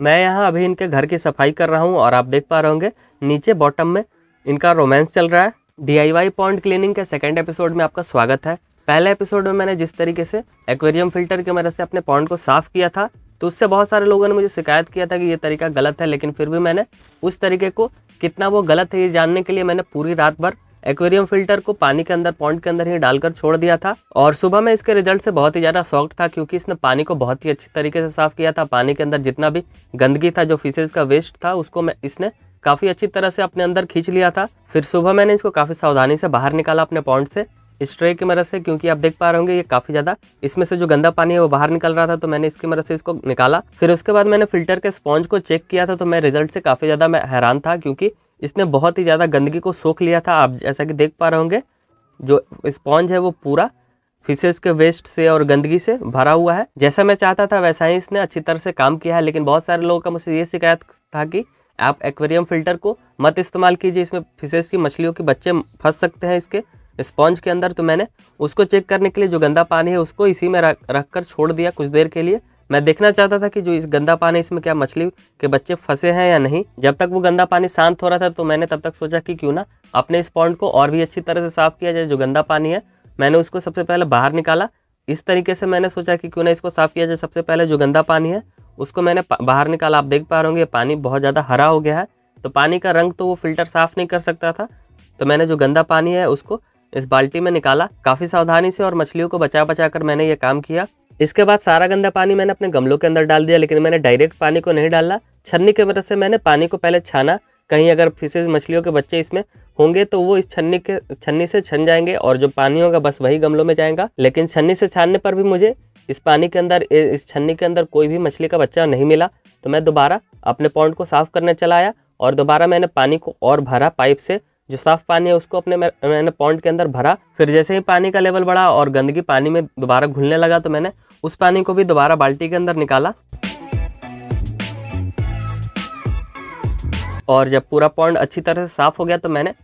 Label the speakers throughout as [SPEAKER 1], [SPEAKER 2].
[SPEAKER 1] मैं यहाँ अभी इनके घर की सफाई कर रहा हूँ और आप देख पा रहे होंगे नीचे बॉटम में इनका रोमांस चल रहा है डी पॉइंट क्लीनिंग के सेकेंड एपिसोड में आपका स्वागत है पहले एपिसोड में मैंने जिस तरीके से एक्वेरियम फिल्टर की मदद से अपने पॉइंट को साफ़ किया था तो उससे बहुत सारे लोगों ने मुझे शिकायत किया था कि ये तरीका गलत है लेकिन फिर भी मैंने उस तरीके को कितना वो गलत है ये जानने के लिए मैंने पूरी रात भर एक्वेरियम फिल्टर को पानी के अंदर पॉन्ट के अंदर ही डालकर छोड़ दिया था और सुबह में इसके रिजल्ट से बहुत ही ज़्यादा सॉफ्ट था क्योंकि इसने पानी को बहुत ही अच्छी तरीके से साफ़ किया था पानी के अंदर जितना भी गंदगी था जो फिशेज का वेस्ट था उसको मैं इसने काफ़ी अच्छी तरह से अपने अंदर खींच लिया था फिर सुबह मैंने इसको काफ़ी सावधानी से बाहर निकाला अपने पॉन्ट से स्ट्रे की मदद से क्योंकि आप देख पा रहे होंगे ये काफ़ी ज़्यादा इसमें से जो गंदा पानी है वो बाहर निकल रहा था तो मैंने इसकी मदद से इसको निकाला फिर उसके बाद मैंने फिल्टर के स्पॉन्ज को चेक किया था तो मैं रिजल्ट से काफ़ी ज़्यादा मैं हैरान था क्योंकि इसने बहुत ही ज़्यादा गंदगी को सोख लिया था आप जैसा कि देख पा रहे होंगे जो स्पॉन्ज है वो पूरा फिशेस के वेस्ट से और गंदगी से भरा हुआ है जैसा मैं चाहता था वैसा ही इसने अच्छी तरह से काम किया है लेकिन बहुत सारे लोगों का मुझसे ये शिकायत था कि आप एक्वेरियम फिल्टर को मत इस्तेमाल कीजिए इसमें फिशेस की मछलियों के बच्चे फंस सकते हैं इसके स्पॉन्ज के अंदर तो मैंने उसको चेक करने के लिए जो गंदा पानी है उसको इसी में रख रख कर छोड़ दिया कुछ देर के लिए मैं देखना चाहता था कि जो इस गंदा पानी इसमें क्या मछली के बच्चे फंसे हैं या नहीं जब तक वो गंदा पानी शांत हो रहा था तो मैंने तब तक सोचा कि क्यों ना अपने इस पॉइंट को और भी अच्छी तरह से साफ़ किया जाए जो गंदा पानी है मैंने उसको सबसे पहले बाहर निकाला इस तरीके से मैंने सोचा कि क्यों ना इसको साफ़ किया जाए सबसे पहले जो गंदा पानी है उसको मैंने बाहर निकाला आप देख पा रहे होंगे पानी बहुत ज़्यादा हरा हो गया है तो पानी का रंग तो वो फ़िल्टर साफ़ नहीं कर सकता था तो मैंने जो गंदा पानी है उसको इस बाल्टी में निकाला काफ़ी सावधानी से और मछलियों को बचा बचा कर मैंने ये काम किया इसके बाद सारा गंदा पानी मैंने अपने गमलों के अंदर डाल दिया लेकिन मैंने डायरेक्ट पानी को नहीं डाला छन्नी की मदद से मैंने पानी को पहले छाना कहीं अगर फिशेज मछलियों के बच्चे इसमें होंगे तो वो इस छन्नी के छन्नी से छन जाएंगे और जो पानी होगा बस वही गमलों में जाएगा लेकिन छन्नी से छानने पर भी मुझे इस पानी के अंदर इस छन्नी के अंदर कोई भी मछली का बच्चा नहीं मिला तो मैं दोबारा अपने पॉइंट को साफ़ करने चला आया और दोबारा मैंने पानी को और भरा पाइप से जो साफ़ पानी है उसको अपने मैंने पॉन्ड के अंदर भरा फिर जैसे ही पानी का लेवल बढ़ा और गंदगी पानी में दोबारा घुलने लगा तो मैंने उस पानी को भी दोबारा बाल्टी के अंदर निकाला और जब पूरा पॉन्ड अच्छी तरह से साफ़ हो गया तो मैंने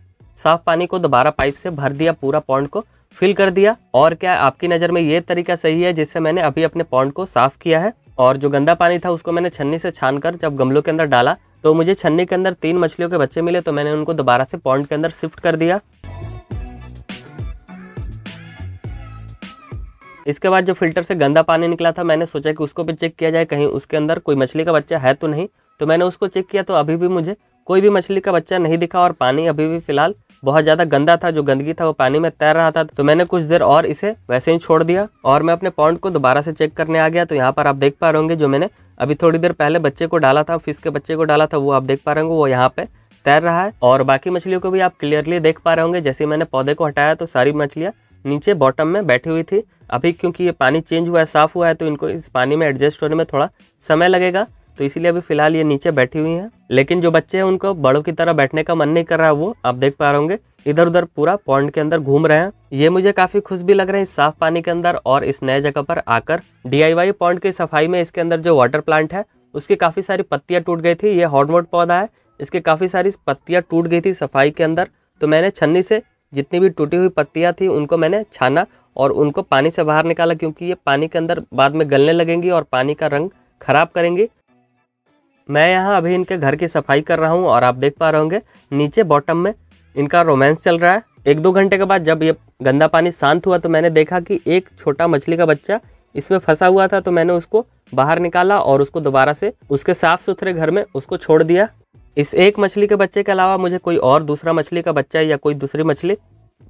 [SPEAKER 1] साफ़ पानी को दोबारा पाइप से भर दिया पूरा पॉन्ड को फिल कर दिया और क्या आपकी नज़र में ये तरीका सही है जिससे मैंने अभी अपने पॉन्ड को साफ़ किया है और जो गंदा पानी था उसको मैंने छन्नी से छान कर जब गमलों के अंदर डाला तो मुझे छन्नी के अंदर तीन मछलियों के बच्चे मिले तो मैंने उनको दोबारा से पॉन्ड के अंदर शिफ्ट कर दिया इसके बाद जो फिल्टर से गंदा पानी निकला था मैंने सोचा कि उसको भी चेक किया जाए कहीं उसके अंदर कोई मछली का बच्चा है तो नहीं तो मैंने उसको चेक किया तो अभी भी मुझे कोई भी मछली का बच्चा नहीं दिखा और पानी अभी भी फिलहाल बहुत ज़्यादा गंदा था जो गंदगी था वो पानी में तैर रहा था तो मैंने कुछ देर और इसे वैसे ही छोड़ दिया और मैं अपने पॉन्ड को दोबारा से चेक करने आ गया तो यहाँ पर आप देख पा रहे होंगे जो मैंने अभी थोड़ी देर पहले बच्चे को डाला था फिश के बच्चे को डाला था वो आप देख पा रहे होंगे वो यहाँ पे तैर रहा है और बाकी मछलियों को भी आप क्लियरली देख पा रहे होंगे जैसे मैंने पौधे को हटाया तो सारी मछलियाँ नीचे बॉटम में बैठी हुई थी अभी क्योंकि ये पानी चेंज हुआ है साफ़ हुआ है तो इनको इस पानी में एडजस्ट होने में थोड़ा समय लगेगा तो इसीलिए अभी फिलहाल ये नीचे बैठी हुई हैं लेकिन जो बच्चे हैं उनको बड़ों की तरह बैठने का मन नहीं कर रहा है वो आप देख पा रहे होंगे इधर उधर पूरा पॉन्ड के अंदर घूम रहे हैं ये मुझे काफी खुश भी लग रहे हैं इस साफ पानी के अंदर और इस नए जगह पर आकर डीआईवाई पॉन्ड की सफाई में इसके अंदर जो वाटर प्लांट है उसकी काफी सारी पत्तियां टूट गई थी ये हॉटमोट पौधा है इसके काफी सारी पत्तियां टूट गई थी सफाई के अंदर तो मैंने छन्नी से जितनी भी टूटी हुई पत्तियां थी उनको मैंने छाना और उनको पानी से बाहर निकाला क्योंकि ये पानी के अंदर बाद में गलने लगेंगी और पानी का रंग खराब करेंगी मैं यहाँ अभी इनके घर की सफाई कर रहा हूँ और आप देख पा रहे होंगे नीचे बॉटम में इनका रोमांस चल रहा है एक दो घंटे के बाद जब ये गंदा पानी शांत हुआ तो मैंने देखा कि एक छोटा मछली का बच्चा इसमें फंसा हुआ था तो मैंने उसको बाहर निकाला और उसको दोबारा से उसके साफ़ सुथरे घर में उसको छोड़ दिया इस एक मछली के बच्चे के अलावा मुझे कोई और दूसरा मछली का बच्चा या कोई दूसरी मछली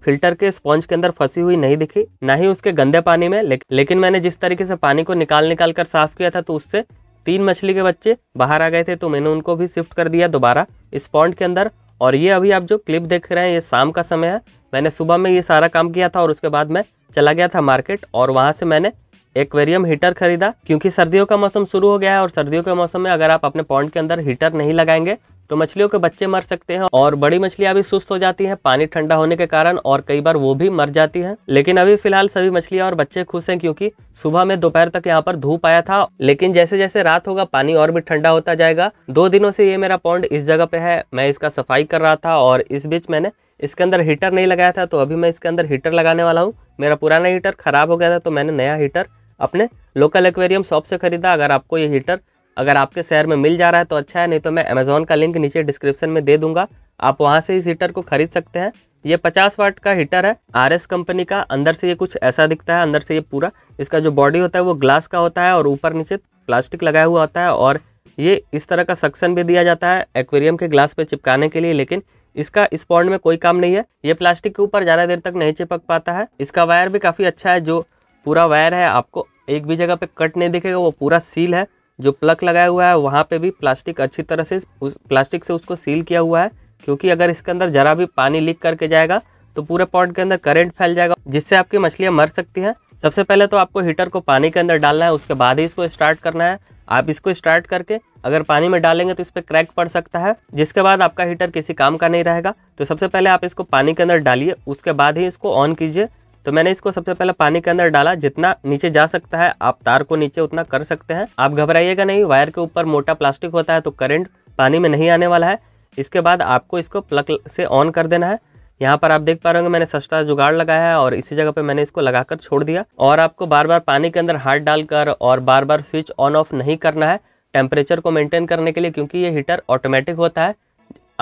[SPEAKER 1] फिल्टर के स्पॉन्ज के अंदर फंसी हुई नहीं दिखी ना ही उसके गंदे पानी में लेकिन मैंने जिस तरीके से पानी को निकाल निकाल कर साफ किया था तो उससे तीन मछली के बच्चे बाहर आ गए थे तो मैंने उनको भी शिफ्ट कर दिया दोबारा इस पॉन्ट के अंदर और ये अभी आप जो क्लिप देख रहे हैं ये शाम का समय है मैंने सुबह में ये सारा काम किया था और उसके बाद मैं चला गया था मार्केट और वहाँ से मैंने एक्वेरियम हीटर खरीदा क्योंकि सर्दियों का मौसम शुरू हो गया है और सर्दियों के मौसम में अगर आप अपने पॉन्ट के अंदर हीटर नहीं लगाएंगे तो मछलियों के बच्चे मर सकते हैं और बड़ी मछलियां भी सुस्त हो जाती हैं पानी ठंडा होने के कारण और कई बार वो भी मर जाती हैं लेकिन अभी फिलहाल सभी मछलियां और बच्चे खुश हैं क्योंकि सुबह में दोपहर तक यहाँ पर धूप आया था लेकिन जैसे जैसे रात होगा पानी और भी ठंडा होता जाएगा दो दिनों से ये मेरा पौंड इस जगह पे है मैं इसका सफाई कर रहा था और इस बीच मैंने इसके अंदर हीटर नहीं लगाया था तो अभी मैं इसके अंदर हीटर लगाने वाला हूँ मेरा पुराना हीटर खराब हो गया था तो मैंने नया हीटर अपने लोकल एक्वेरियम शॉप से खरीदा अगर आपको ये हीटर अगर आपके शहर में मिल जा रहा है तो अच्छा है नहीं तो मैं अमेज़ोन का लिंक नीचे डिस्क्रिप्शन में दे दूंगा आप वहाँ से इस हीटर को खरीद सकते हैं ये 50 वाट का हीटर है आरएस कंपनी का अंदर से ये कुछ ऐसा दिखता है अंदर से ये पूरा इसका जो बॉडी होता है वो ग्लास का होता है और ऊपर नीचे प्लास्टिक लगाया हुआ होता है और ये इस तरह का सक्शन भी दिया जाता है एक्वेरियम के ग्लास पे चिपकाने के लिए लेकिन इसका इस पॉन्ड में कोई काम नहीं है ये प्लास्टिक के ऊपर ज़्यादा देर तक नहीं चिपक पाता है इसका वायर भी काफ़ी अच्छा है जो पूरा वायर है आपको एक भी जगह पर कट नहीं दिखेगा वो पूरा सील है जो प्लग लगाया हुआ है वहाँ पे भी प्लास्टिक अच्छी तरह से उस प्लास्टिक से उसको सील किया हुआ है क्योंकि अगर इसके अंदर ज़रा भी पानी लीक करके जाएगा तो पूरे पॉट के अंदर करंट फैल जाएगा जिससे आपकी मछलियाँ मर सकती हैं सबसे पहले तो आपको हीटर को पानी के अंदर डालना है उसके बाद ही इसको स्टार्ट करना है आप इसको स्टार्ट करके अगर पानी में डालेंगे तो इस पर क्रैक पड़ सकता है जिसके बाद आपका हीटर किसी काम का नहीं रहेगा तो सबसे पहले आप इसको पानी के अंदर डालिए उसके बाद ही इसको ऑन कीजिए तो मैंने इसको सबसे पहले पानी के अंदर डाला जितना नीचे जा सकता है आप तार को नीचे उतना कर सकते हैं आप घबराइएगा नहीं वायर के ऊपर मोटा प्लास्टिक होता है तो करंट पानी में नहीं आने वाला है इसके बाद आपको इसको प्लग से ऑन कर देना है यहाँ पर आप देख पा रहे होंगे मैंने सस्ता जुगाड़ लगाया है और इसी जगह पे मैंने इसको लगाकर छोड़ दिया और आपको बार बार पानी के अंदर हाथ डालकर और बार बार स्विच ऑन ऑफ नहीं करना है टेम्परेचर को मेंटेन करने के लिए क्योंकि ये हीटर ऑटोमेटिक होता है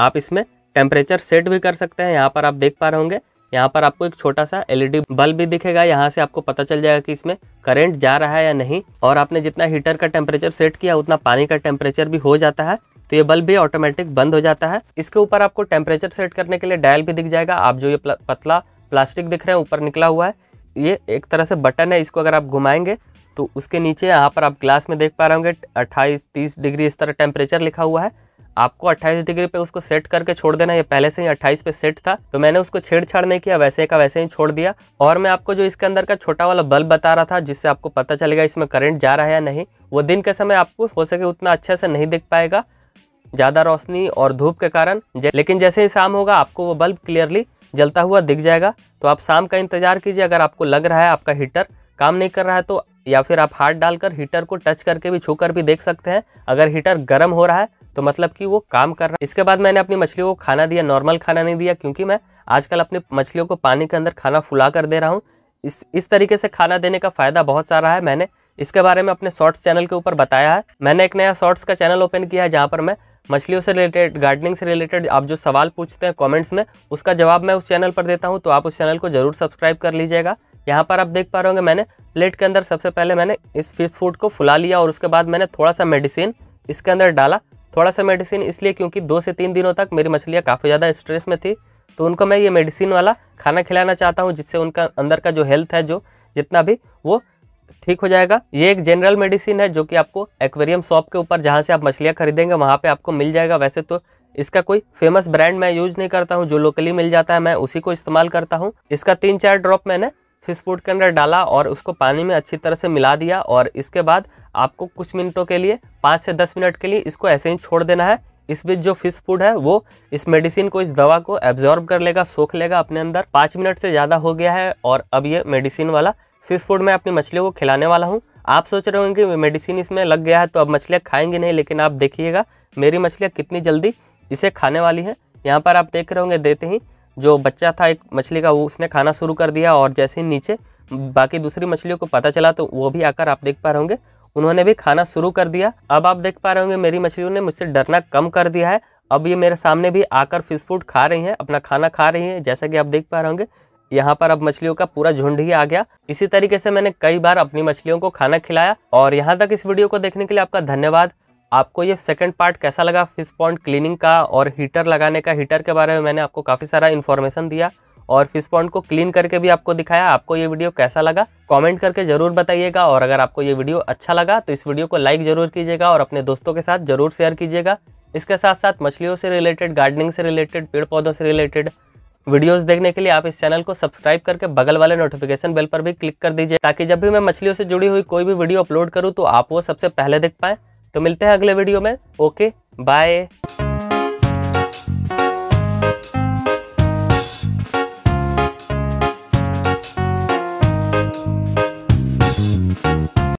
[SPEAKER 1] आप इसमें टेम्परेचर सेट भी कर सकते हैं यहाँ पर आप देख पा रहे होंगे यहाँ पर आपको एक छोटा सा एलईडी बल्ब भी दिखेगा यहाँ से आपको पता चल जाएगा कि इसमें करंट जा रहा है या नहीं और आपने जितना हीटर का टेम्परेचर सेट किया उतना पानी का टेम्परेचर भी हो जाता है तो ये बल्ब भी ऑटोमेटिक बंद हो जाता है इसके ऊपर आपको टेम्परेचर सेट करने के लिए डायल भी दिख जाएगा आप जो ये पतला प्लास्टिक दिख रहे हैं ऊपर निकला हुआ है ये एक तरह से बटन है इसको अगर आप घुमाएंगे तो उसके नीचे यहाँ पर आप ग्लास में देख पा रहे होंगे अट्ठाईस तीस डिग्री इस तरह टेम्परेचर लिखा हुआ है आपको 28 डिग्री पे उसको सेट करके छोड़ देना ये पहले से ही 28 पे सेट था तो मैंने उसको छेड़छाड़ नहीं किया वैसे का वैसे ही छोड़ दिया और मैं आपको जो इसके अंदर का छोटा वाला बल्ब बता रहा था जिससे आपको पता चलेगा इसमें करंट जा रहा है या नहीं वो दिन के समय आपको हो सके उतना अच्छे से नहीं दिख पाएगा ज़्यादा रोशनी और धूप के कारण लेकिन जैसे ही शाम होगा आपको वो बल्ब क्लियरली जलता हुआ दिख जाएगा तो आप शाम का इंतजार कीजिए अगर आपको लग रहा है आपका हीटर काम नहीं कर रहा है तो या फिर आप हाथ डालकर हीटर को टच करके भी छू कर भी देख सकते हैं अगर हीटर गर्म हो रहा है तो मतलब कि वो काम कर रहा है इसके बाद मैंने अपनी मछलियों को खाना दिया नॉर्मल खाना नहीं दिया क्योंकि मैं आजकल अपनी मछलियों को पानी के अंदर खाना फुला कर दे रहा हूँ इस इस तरीके से खाना देने का फ़ायदा बहुत सारा है मैंने इसके बारे में अपने शॉर्ट्स चैनल के ऊपर बताया है मैंने एक नया शॉर्ट्स का चैनल ओपन किया है जहाँ पर मैं मछलियों से रिलेटेड गार्डनिंग से रिलेटेड आप जो सवाल पूछते हैं कमेंट्स में उसका जवाब मैं उस चैनल पर देता हूँ तो आप उस चैनल को ज़रूर सब्सक्राइब कर लीजिएगा यहाँ पर आप देख पा रहे होंगे मैंने प्लेट के अंदर सबसे पहले मैंने इस फिश फूड को फुला लिया और उसके बाद मैंने थोड़ा सा मेडिसिन इसके अंदर डाला थोड़ा सा मेडिसिन इसलिए क्योंकि दो से तीन दिनों तक मेरी मछलियाँ काफ़ी ज़्यादा स्ट्रेस में थी तो उनको मैं ये मेडिसिन वाला खाना खिलाना चाहता हूँ जिससे उनका अंदर का जो हेल्थ है जो जितना भी वो ठीक हो जाएगा ये एक जनरल मेडिसिन है जो कि आपको एक्वेरियम शॉप के ऊपर जहाँ से आप मछलियाँ खरीदेंगे वहाँ पे आपको मिल जाएगा वैसे तो इसका कोई फेमस ब्रांड मैं यूज़ नहीं करता हूँ जो लोकली मिल जाता है मैं उसी को इस्तेमाल करता हूँ इसका तीन चार ड्रॉप मैंने फिश फूड के अंदर डाला और उसको पानी में अच्छी तरह से मिला दिया और इसके बाद आपको कुछ मिनटों के लिए पाँच से दस मिनट के लिए इसको ऐसे ही छोड़ देना है इस बीच जो फिश फूड है वो इस मेडिसिन को इस दवा को एब्जॉर्ब कर लेगा सोख लेगा अपने अंदर पाँच मिनट से ज़्यादा हो गया है और अब ये मेडिसिन वाला फिश फूड मैं अपनी मछली को खिलाने वाला हूँ आप सोच रहे होंगे कि मेडिसिन इसमें लग गया है तो अब मछलियाँ खाएंगी नहीं लेकिन आप देखिएगा मेरी मछलियाँ कितनी जल्दी इसे खाने वाली हैं यहाँ पर आप देख रहे होंगे देते ही जो बच्चा था एक मछली का वो उसने खाना शुरू कर दिया और जैसे ही नीचे बाकी दूसरी मछलियों को पता चला तो वो भी आकर आप देख पा रहे होंगे उन्होंने भी खाना शुरू कर दिया अब आप देख पा रहे होंगे मेरी मछलियों ने मुझसे डरना कम कर दिया है अब ये मेरे सामने भी आकर फिश फूड खा रही हैं अपना खाना खा रही हैं जैसा कि आप देख पा रहे होंगे यहाँ पर अब मछलियों का पूरा झुंड ही आ गया इसी तरीके से मैंने कई बार अपनी मछलियों को खाना खिलाया और यहाँ तक इस वीडियो को देखने के लिए आपका धन्यवाद आपको ये सेकंड पार्ट कैसा लगा फिश पॉन्ड क्लीनिंग का और हीटर लगाने का हीटर के बारे में मैंने आपको काफ़ी सारा इन्फॉर्मेशन दिया और फिश पॉन्ड को क्लीन करके भी आपको दिखाया आपको ये वीडियो कैसा लगा कमेंट करके ज़रूर बताइएगा और अगर आपको ये वीडियो अच्छा लगा तो इस वीडियो को लाइक ज़रूर कीजिएगा और अपने दोस्तों के साथ ज़रूर शेयर कीजिएगा इसके साथ साथ मछलियों से रिलेटेड गार्डनिंग से रिलेटेड पेड़ पौधों से रिलेटेड वीडियोस देखने के लिए आप इस चैनल को सब्सक्राइब करके बगल वाले नोटिफिकेशन बेल पर भी क्लिक कर दीजिए ताकि जब भी मैं मछलियों से जुड़ी हुई कोई भी वीडियो अपलोड करूँ तो आप वो सबसे पहले देख पाएँ तो मिलते हैं अगले वीडियो में ओके बाय